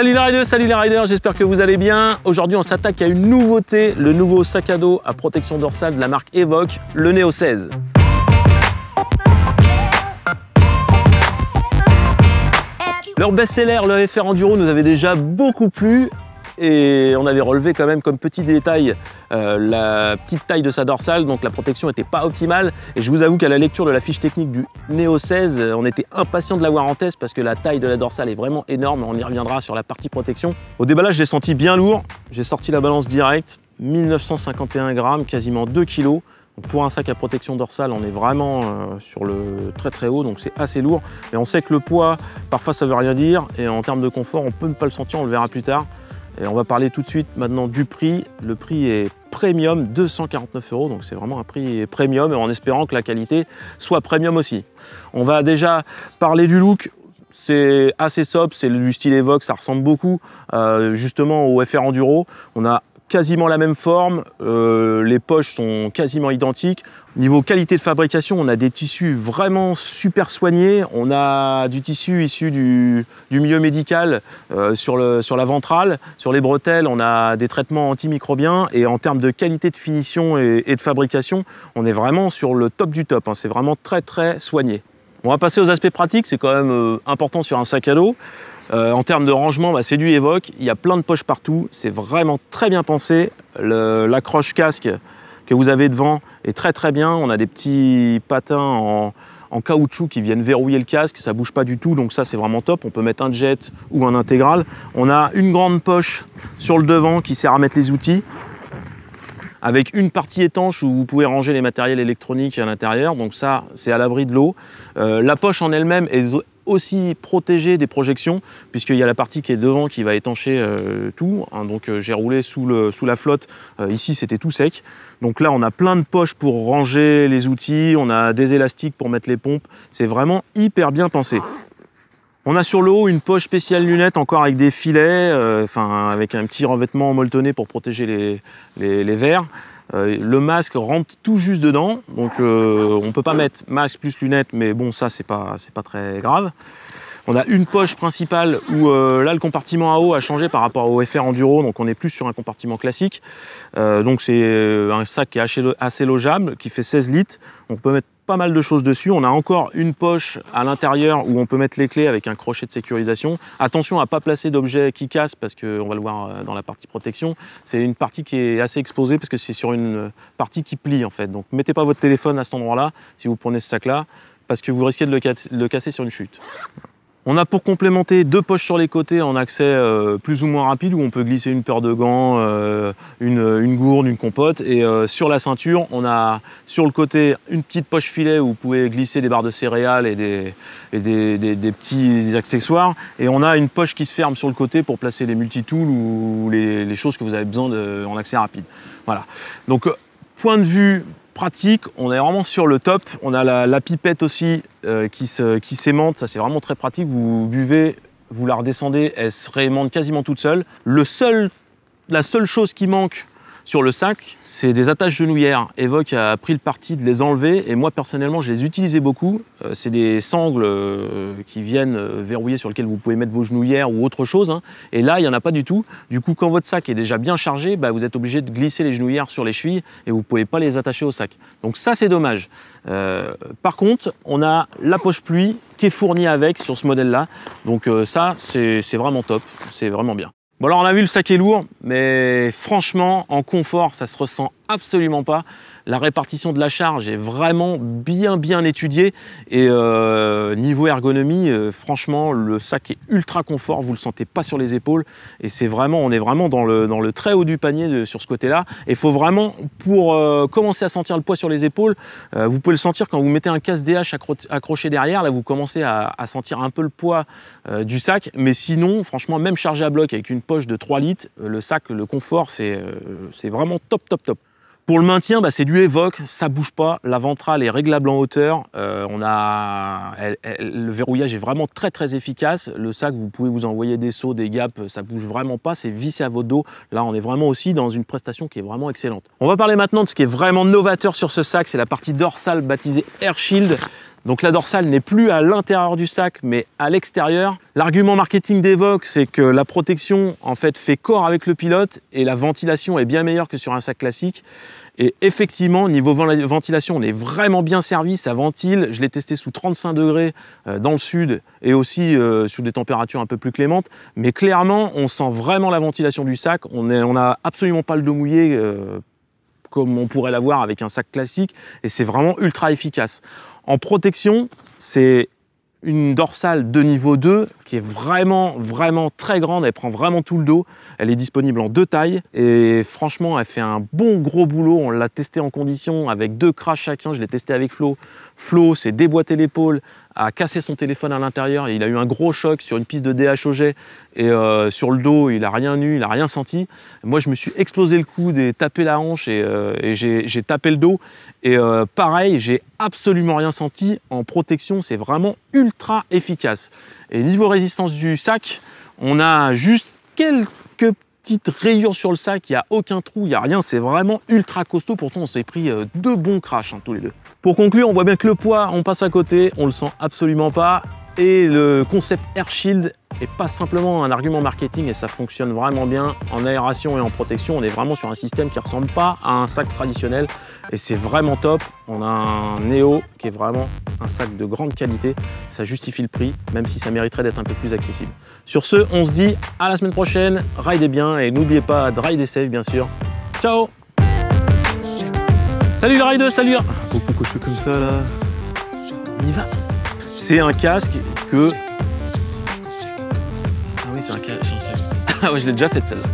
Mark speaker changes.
Speaker 1: Salut les riders, salut les riders, j'espère que vous allez bien. Aujourd'hui, on s'attaque à une nouveauté, le nouveau sac à dos à protection dorsale de la marque Evoque, le Neo 16. Leur best-seller, le FR Enduro, nous avait déjà beaucoup plu et on avait relevé quand même comme petit détail euh, la petite taille de sa dorsale, donc la protection n'était pas optimale. Et je vous avoue qu'à la lecture de la fiche technique du Neo 16, euh, on était impatient de l'avoir en test parce que la taille de la dorsale est vraiment énorme. On y reviendra sur la partie protection. Au déballage, j'ai senti bien lourd. J'ai sorti la balance directe, 1951 grammes, quasiment 2 kilos Pour un sac à protection dorsale, on est vraiment euh, sur le très très haut, donc c'est assez lourd. et on sait que le poids, parfois ça veut rien dire, et en termes de confort, on peut ne pas le sentir, on le verra plus tard. Et on va parler tout de suite maintenant du prix. Le prix est premium, 249 euros, donc c'est vraiment un prix premium, en espérant que la qualité soit premium aussi. On va déjà parler du look. C'est assez sop, c'est du style Evoque, ça ressemble beaucoup euh, justement au FR Enduro. On a quasiment la même forme, euh, les poches sont quasiment identiques. Niveau qualité de fabrication, on a des tissus vraiment super soignés. On a du tissu issu du, milieu médical euh, sur, sur la ventrale, sur les bretelles, on a des traitements antimicrobiens. Et en termes de qualité de finition et, de fabrication, on est vraiment sur le top du top. Hein. C'est vraiment très très soigné. On va passer aux aspects pratiques, c'est quand même euh, important sur un sac à dos. Euh, en termes de rangement, bah, c'est du évoque. Il y a plein de poches partout. C'est vraiment très bien pensé. L'accroche casque que vous avez devant est très très bien. On a des petits patins en, en caoutchouc qui viennent verrouiller le casque, ça bouge pas du tout, donc ça c'est vraiment top. On peut mettre un jet ou un intégral. On a une grande poche sur le devant qui sert à mettre les outils avec une partie étanche où vous pouvez ranger les matériels électroniques à l'intérieur, donc ça c'est à l'abri de l'eau. Euh, la poche en elle-même est aussi protégée des projections, puisqu'il y a la partie qui est devant qui va étancher euh, tout. Hein. donc euh, j'ai roulé sous, la flotte, ici c'était tout sec. Donc là on a plein de poches pour ranger les outils, on a des élastiques pour mettre les pompes, c'est vraiment hyper bien pensé. On a sur le haut une poche spéciale lunettes, encore avec des filets, euh, enfin avec un petit revêtement molletonné pour protéger les, les, verres. Euh, le masque rentre tout juste dedans, donc euh, on peut pas mettre masque plus lunettes, mais bon, ça, c'est pas, pas très grave. On a une poche principale où là, le compartiment à eau a changé par rapport au FR Enduro, donc on est plus sur un compartiment classique. donc c'est un sac qui est assez, assez logeable, qui fait 16 litres. On peut mettre pas mal de choses dessus. On a encore une poche à l'intérieur où on peut mettre les clés avec un crochet de sécurisation. Attention à pas placer d'objets qui cassent parce qu'on va le voir euh, dans la partie protection. C'est une partie qui est assez exposée parce que c'est sur une euh, partie qui plie en fait. Donc mettez pas votre téléphone à cet endroit-là si vous prenez ce sac-là parce que vous risquez de le casser sur une chute. On a pour complémenter deux poches sur les côtés en accès euh, plus ou moins rapide où on peut glisser une paire de gants, euh, une, gourde, une compote. Et euh, sur la ceinture, on a sur le côté une petite poche filet où vous pouvez glisser des barres de céréales et des, petits accessoires. Et on a une poche qui se ferme sur le côté pour placer les multitools ou les, choses que vous avez besoin en accès rapide. Voilà. Donc point de vue pratique, on est vraiment sur le top. On a la, pipette aussi euh, qui s'aimante, ça c'est vraiment très pratique. Vous buvez, vous la redescendez, elle se quasiment toute seule. Le seul, la seule chose qui manque sur le sac, c'est des attaches genouillères. Evoque a pris le parti de les enlever et moi personnellement, je les utilisais beaucoup. Euh, c'est des sangles euh, qui viennent euh, verrouiller sur lesquelles vous pouvez mettre vos genouillères ou autre chose. Hein. Et là, il n'y en a pas du tout. Du coup, quand votre sac est déjà bien chargé, bah, vous êtes obligé de glisser les genouillères sur les chevilles et vous ne pouvez pas les attacher au sac. Donc ça, c'est dommage. par contre, on a la poche pluie qui est fournie avec sur ce modèle-là. Donc ça, c'est vraiment top. C'est vraiment bien. Bon alors on a vu le sac est lourd, mais franchement en confort ça se ressent absolument pas la répartition de la charge est vraiment bien bien étudiée et euh, niveau ergonomie, euh, franchement, le sac est ultra confort, vous le sentez pas sur les épaules et c'est vraiment, on est vraiment dans le, dans le très haut du panier sur ce côté-là. Et il faut vraiment, pour euh, commencer à sentir le poids sur les épaules, vous pouvez le sentir quand vous mettez un casse DH accroché derrière, là vous commencez à, à sentir un peu le poids du sac, mais sinon, franchement, même chargé à bloc avec une poche de 3 litres, le sac, le confort, c'est vraiment top top top. Pour le maintien, bah, c'est du évoque, ça bouge pas, la ventrale est réglable en hauteur, euh, on a, le verrouillage est vraiment très très efficace, le sac vous pouvez vous envoyer des sauts, des gaps, ça bouge vraiment pas, c'est vissé à vos dos, là on est vraiment aussi dans une prestation qui est vraiment excellente. On va parler maintenant de ce qui est vraiment novateur sur ce sac, c'est la partie dorsale baptisée Airshield, donc la dorsale n'est plus à l'intérieur du sac, mais à l'extérieur. L'argument marketing d'Evoque, c'est que la protection en fait fait corps avec le pilote et la ventilation est bien meilleure que sur un sac classique. Et effectivement, niveau ventilation, on est vraiment bien servi, ça ventile. Je l'ai testé sous 35 degrés euh, dans le sud et aussi euh, sous des températures un peu plus clémentes. Mais clairement, on sent vraiment la ventilation du sac. On n'a absolument pas le dos mouillé euh, comme on pourrait l'avoir avec un sac classique, et c'est vraiment ultra efficace. En protection, c'est une dorsale de niveau 2 qui est vraiment, vraiment très grande. Elle prend vraiment tout le dos. Elle est disponible en deux tailles. Et franchement, elle fait un bon gros boulot. On l'a testé en condition avec deux crashs chacun. Je l'ai testé avec Flo. Flo s'est déboîté l'épaule a cassé son téléphone à l'intérieur. Il a eu un gros choc sur une piste de DHOG et euh, sur le dos, il a rien eu, il a rien senti. Moi, je me suis explosé le coude et tapé la hanche et, euh, j'ai tapé le dos. Et euh, pareil, j'ai absolument rien senti. En protection, c'est vraiment ultra efficace. Et niveau résistance du sac, on a juste quelques petite rayure sur le sac, il n'y a aucun trou, il n'y a rien, c'est vraiment ultra costaud, pourtant on s'est pris euh, deux bons crashs hein, tous les deux. Pour conclure, on voit bien que le poids, on passe à côté, on le sent absolument pas, et le concept Air Shield est pas simplement un argument marketing et ça fonctionne vraiment bien en aération et en protection. On est vraiment sur un système qui ressemble pas à un sac traditionnel et c'est vraiment top. On a un Neo qui est vraiment un sac de grande qualité. Ça justifie le prix, même si ça mériterait d'être un peu plus accessible. Sur ce, on se dit à la semaine prochaine. Ridez bien et n'oubliez pas, de et safe bien sûr. Ciao Salut les rideux, salut comme ça là. On y va C'est un casque que... Ah oui, c'est un casque. Ah ouais, je l'ai déjà fait celle-là.